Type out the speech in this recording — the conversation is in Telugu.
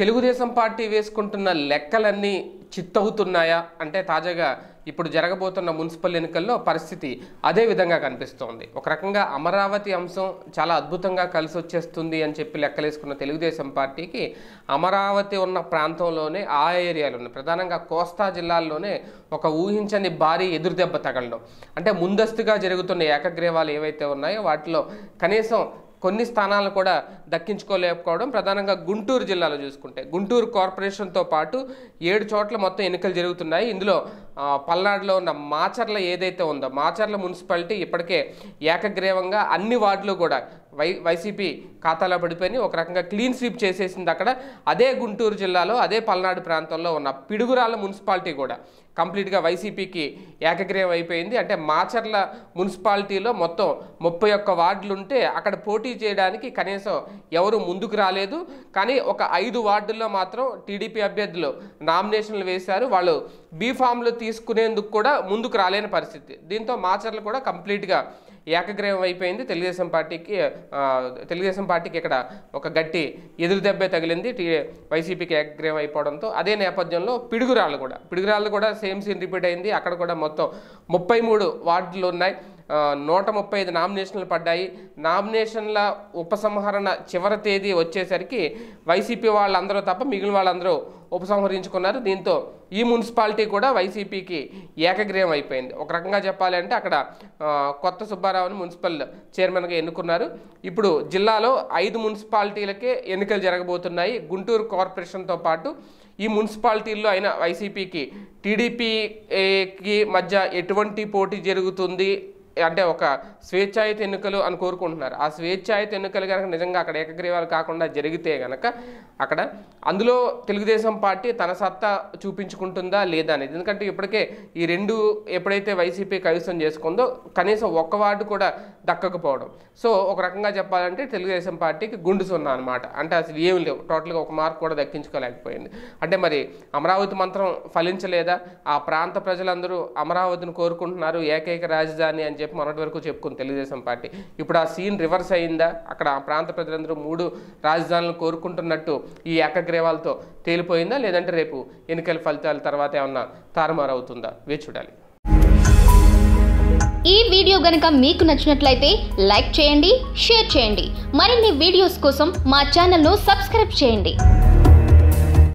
తెలుగుదేశం పార్టీ వేసుకుంటున్న లెక్కలన్నీ చిత్తవుతున్నాయా అంటే తాజాగా ఇప్పుడు జరగబోతున్న మున్సిపల్ ఎన్నికల్లో పరిస్థితి అదే విధంగా కనిపిస్తోంది ఒక రకంగా అమరావతి అంశం చాలా అద్భుతంగా కలిసి వచ్చేస్తుంది అని చెప్పి లెక్కలేసుకున్న తెలుగుదేశం పార్టీకి అమరావతి ఉన్న ప్రాంతంలోనే ఆ ఏరియాలో ప్రధానంగా కోస్తా జిల్లాల్లోనే ఒక ఊహించని భారీ ఎదురుదెబ్బ తగలడం అంటే ముందస్తుగా జరుగుతున్న ఏకగ్రీవాలు ఏవైతే ఉన్నాయో వాటిలో కనీసం కొన్ని స్థానాలను కూడా దక్కించుకోలేకపోవడం ప్రధానంగా గుంటూరు జిల్లాలో చూసుకుంటే గుంటూరు కార్పొరేషన్తో పాటు ఏడు చోట్ల మొత్తం ఎన్నికలు జరుగుతున్నాయి ఇందులో పల్నాడులో ఉన్న మాచర్ల ఏదైతే ఉందో మాచర్ల మున్సిపాలిటీ ఇప్పటికే ఏకగ్రీవంగా అన్ని వార్డులు కూడా వై వైసీపీ ఖాతాలో పడిపోయి ఒక రకంగా క్లీన్ స్వీప్ చేసేసింది అక్కడ అదే గుంటూరు జిల్లాలో అదే పల్నాడు ప్రాంతంలో ఉన్న పిడుగురాళ్ళ మున్సిపాలిటీ కూడా కంప్లీట్గా వైసీపీకి ఏకగ్రీవం అయిపోయింది అంటే మాచర్ల మున్సిపాలిటీలో మొత్తం ముప్పై ఒక్క వార్డులు ఉంటే అక్కడ పోటీ చేయడానికి కనీసం ఎవరు ముందుకు రాలేదు కానీ ఒక ఐదు వార్డుల్లో మాత్రం టీడీపీ అభ్యర్థులు నామినేషన్లు వేశారు వాళ్ళు బీ ఫామ్లు తీసుకునేందుకు కూడా ముందుకు రాలేని పరిస్థితి దీంతో మాచర్లు కూడా కంప్లీట్గా ఏకగ్రీవం అయిపోయింది తెలుగుదేశం పార్టీకి తెలుగుదేశం పార్టీకి ఇక్కడ ఒక గట్టి ఎదురు దెబ్బే తగిలింది టీ వైసీపీకి ఏకగ్రీవం అయిపోవడంతో అదే నేపథ్యంలో పిడుగురాళ్ళు కూడా పిడుగురాళ్ళు కూడా సేమ్ సీన్ రిపీట్ అయింది అక్కడ కూడా మొత్తం ముప్పై మూడు వార్డులు ఉన్నాయి నూట ముప్పై ఐదు నామినేషన్లు పడ్డాయి నామినేషన్ల ఉపసంహరణ చివరి తేదీ వచ్చేసరికి వైసీపీ వాళ్ళందరూ తప్ప మిగిలిన వాళ్ళందరూ ఉపసంహరించుకున్నారు దీంతో ఈ మున్సిపాలిటీ కూడా వైసీపీకి ఏకగ్రీయం అయిపోయింది ఒక రకంగా చెప్పాలి అంటే అక్కడ కొత్త సుబ్బారావుని మున్సిపల్ చైర్మన్గా ఎన్నుకున్నారు ఇప్పుడు జిల్లాలో ఐదు మున్సిపాలిటీలకే ఎన్నికలు జరగబోతున్నాయి గుంటూరు కార్పొరేషన్తో పాటు ఈ మున్సిపాలిటీల్లో అయిన వైసీపీకి టీడీపీకి మధ్య ఎటువంటి పోటీ జరుగుతుంది అంటే ఒక స్వేచ్ఛాయుత ఎన్నికలు అని కోరుకుంటున్నారు ఆ స్వేచ్ఛాయుత ఎన్నికలు కనుక నిజంగా అక్కడ ఏకగ్రీవాలు కాకుండా జరిగితే కనుక అక్కడ అందులో తెలుగుదేశం పార్టీ తన సత్తా చూపించుకుంటుందా లేదా అనేది ఎందుకంటే ఇప్పటికే ఈ రెండు ఎప్పుడైతే వైసీపీ కైవసం చేసుకుందో కనీసం ఒక్క వార్డు కూడా దక్కకపోవడం సో ఒక రకంగా చెప్పాలంటే తెలుగుదేశం పార్టీకి గుండు సున్నా అనమాట అంటే అసలు ఏం లేవు టోటల్గా ఒక మార్క్ కూడా దక్కించుకోలేకపోయింది అంటే మరి అమరావతి మంత్రం ఫలించలేదా ఆ ప్రాంత ప్రజలందరూ అమరావతిని కోరుకుంటున్నారు ఏకైక రాజధాని అని చెప్పి మొన్నటి వరకు చెప్పుకుంది తెలుగుదేశం పార్టీ ఇప్పుడు ఆ సీన్ రివర్స్ అయిందా అక్కడ ఆ ప్రాంత ప్రజలందరూ మూడు రాజధానులు కోరుకుంటున్నట్టు ఈ ఏకగ్రీవాలతో తేలిపోయిందా లేదంటే రేపు ఎన్నికల ఫలితాల తర్వాత ఏమన్నా తారుమారవుతుందా వేచి చూడాలి ఈ వీడియో గనక మీకు నచ్చినట్లయితే లైక్ చేయండి షేర్ చేయండి మరిన్ని వీడియోస్ కోసం మా ఛానల్ను సబ్స్క్రైబ్ చేయండి